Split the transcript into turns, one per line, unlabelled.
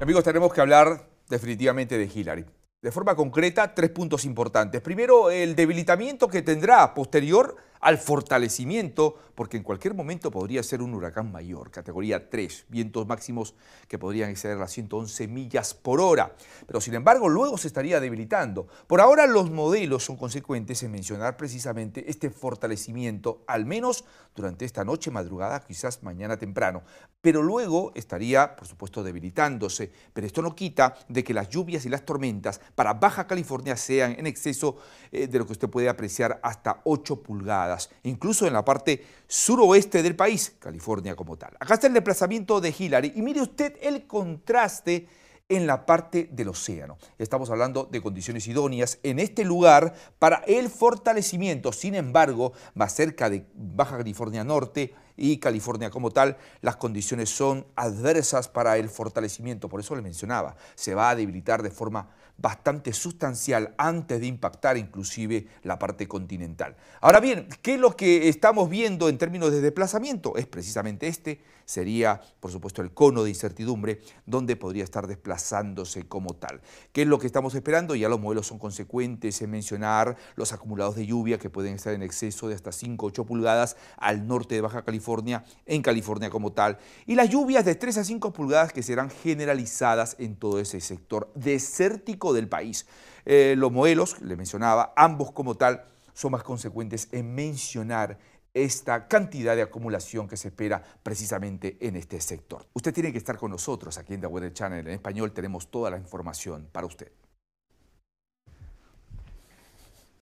Amigos, tenemos que hablar definitivamente de Hillary. De forma concreta, tres puntos importantes. Primero, el debilitamiento que tendrá posterior al fortalecimiento, porque en cualquier momento podría ser un huracán mayor, categoría 3, vientos máximos que podrían exceder las 111 millas por hora, pero sin embargo luego se estaría debilitando. Por ahora los modelos son consecuentes en mencionar precisamente este fortalecimiento, al menos durante esta noche, madrugada, quizás mañana temprano, pero luego estaría, por supuesto, debilitándose, pero esto no quita de que las lluvias y las tormentas para Baja California sean en exceso eh, de lo que usted puede apreciar hasta 8 pulgadas incluso en la parte suroeste del país, California como tal. Acá está el desplazamiento de Hillary y mire usted el contraste en la parte del océano. Estamos hablando de condiciones idóneas en este lugar para el fortalecimiento. Sin embargo, más cerca de Baja California Norte y California como tal, las condiciones son adversas para el fortalecimiento. Por eso le mencionaba, se va a debilitar de forma bastante sustancial antes de impactar inclusive la parte continental. Ahora bien, ¿qué es lo que estamos viendo en términos de desplazamiento? Es precisamente este, sería por supuesto el cono de incertidumbre donde podría estar desplazándose como tal. ¿Qué es lo que estamos esperando? Ya los modelos son consecuentes en mencionar los acumulados de lluvia que pueden estar en exceso de hasta 5 8 pulgadas al norte de Baja California, en California como tal, y las lluvias de 3 a 5 pulgadas que serán generalizadas en todo ese sector desértico del país. Eh, los modelos, le mencionaba, ambos como tal, son más consecuentes en mencionar esta cantidad de acumulación que se espera precisamente en este sector. Usted tiene que estar con nosotros aquí en The Weather Channel en español, tenemos toda la información para usted.